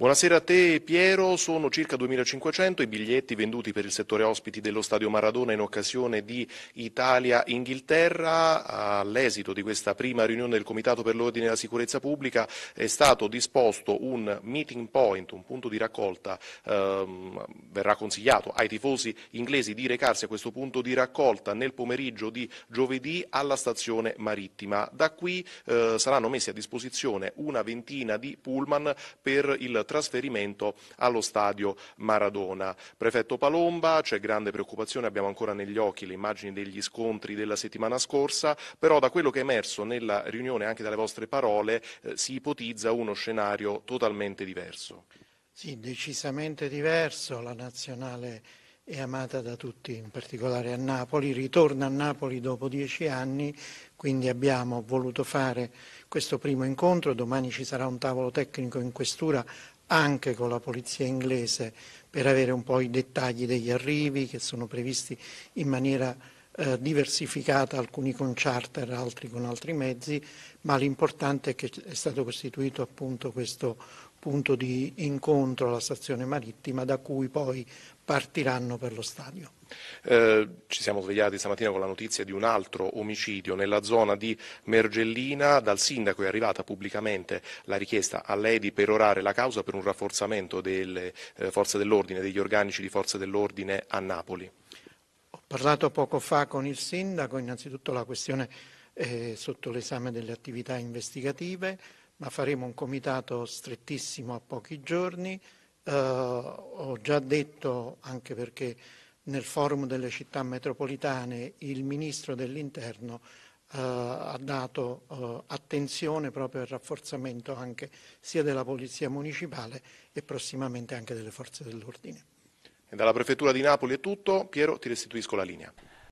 Buonasera a te Piero, sono circa 2500 i biglietti venduti per il settore ospiti dello Stadio Maradona in occasione di Italia-Inghilterra. All'esito di questa prima riunione del Comitato per l'Ordine e la Sicurezza Pubblica è stato disposto un meeting point, un punto di raccolta, ehm, verrà consigliato ai tifosi inglesi di recarsi a questo punto di raccolta nel pomeriggio di giovedì alla stazione marittima. Da qui eh, saranno messi a disposizione una ventina di pullman per il trasferimento allo stadio Maradona. Prefetto Palomba, c'è grande preoccupazione, abbiamo ancora negli occhi le immagini degli scontri della settimana scorsa, però da quello che è emerso nella riunione, anche dalle vostre parole, eh, si ipotizza uno scenario totalmente diverso. Sì, decisamente diverso. La nazionale è amata da tutti, in particolare a Napoli, ritorna a Napoli dopo dieci anni, quindi abbiamo voluto fare questo primo incontro, domani ci sarà un tavolo tecnico in questura anche con la polizia inglese per avere un po' i dettagli degli arrivi che sono previsti in maniera eh, diversificata, alcuni con charter, altri con altri mezzi, ma l'importante è che è stato costituito appunto questo punto di incontro alla stazione marittima da cui poi partiranno per lo stadio. Eh, ci siamo svegliati stamattina con la notizia di un altro omicidio nella zona di Mergellina. Dal sindaco è arrivata pubblicamente la richiesta a lei di perorare la causa per un rafforzamento delle eh, forze dell'ordine, degli organici di forze dell'ordine a Napoli. Ho parlato poco fa con il sindaco, innanzitutto la questione è sotto l'esame delle attività investigative ma faremo un comitato strettissimo a pochi giorni. Eh, ho già detto, anche perché nel forum delle città metropolitane il Ministro dell'Interno eh, ha dato eh, attenzione proprio al rafforzamento anche sia della Polizia Municipale e prossimamente anche delle Forze dell'Ordine. dalla Prefettura di Napoli è tutto. Piero, ti restituisco la linea.